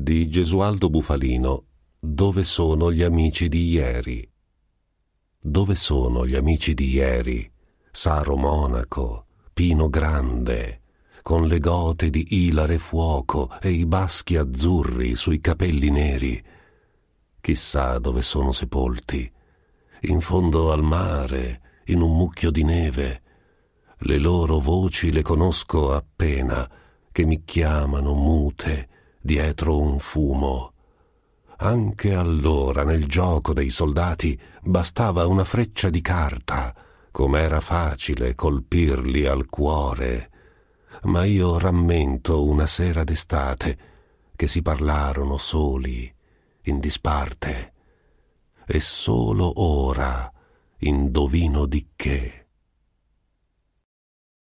di Gesualdo Bufalino Dove sono gli amici di ieri? Dove sono gli amici di ieri? Saro Monaco, Pino Grande, con le gote di ilare fuoco e i baschi azzurri sui capelli neri. Chissà dove sono sepolti, in fondo al mare, in un mucchio di neve. Le loro voci le conosco appena, che mi chiamano mute dietro un fumo. Anche allora nel gioco dei soldati bastava una freccia di carta, com'era facile colpirli al cuore. Ma io rammento una sera d'estate che si parlarono soli, in disparte, e solo ora indovino di che.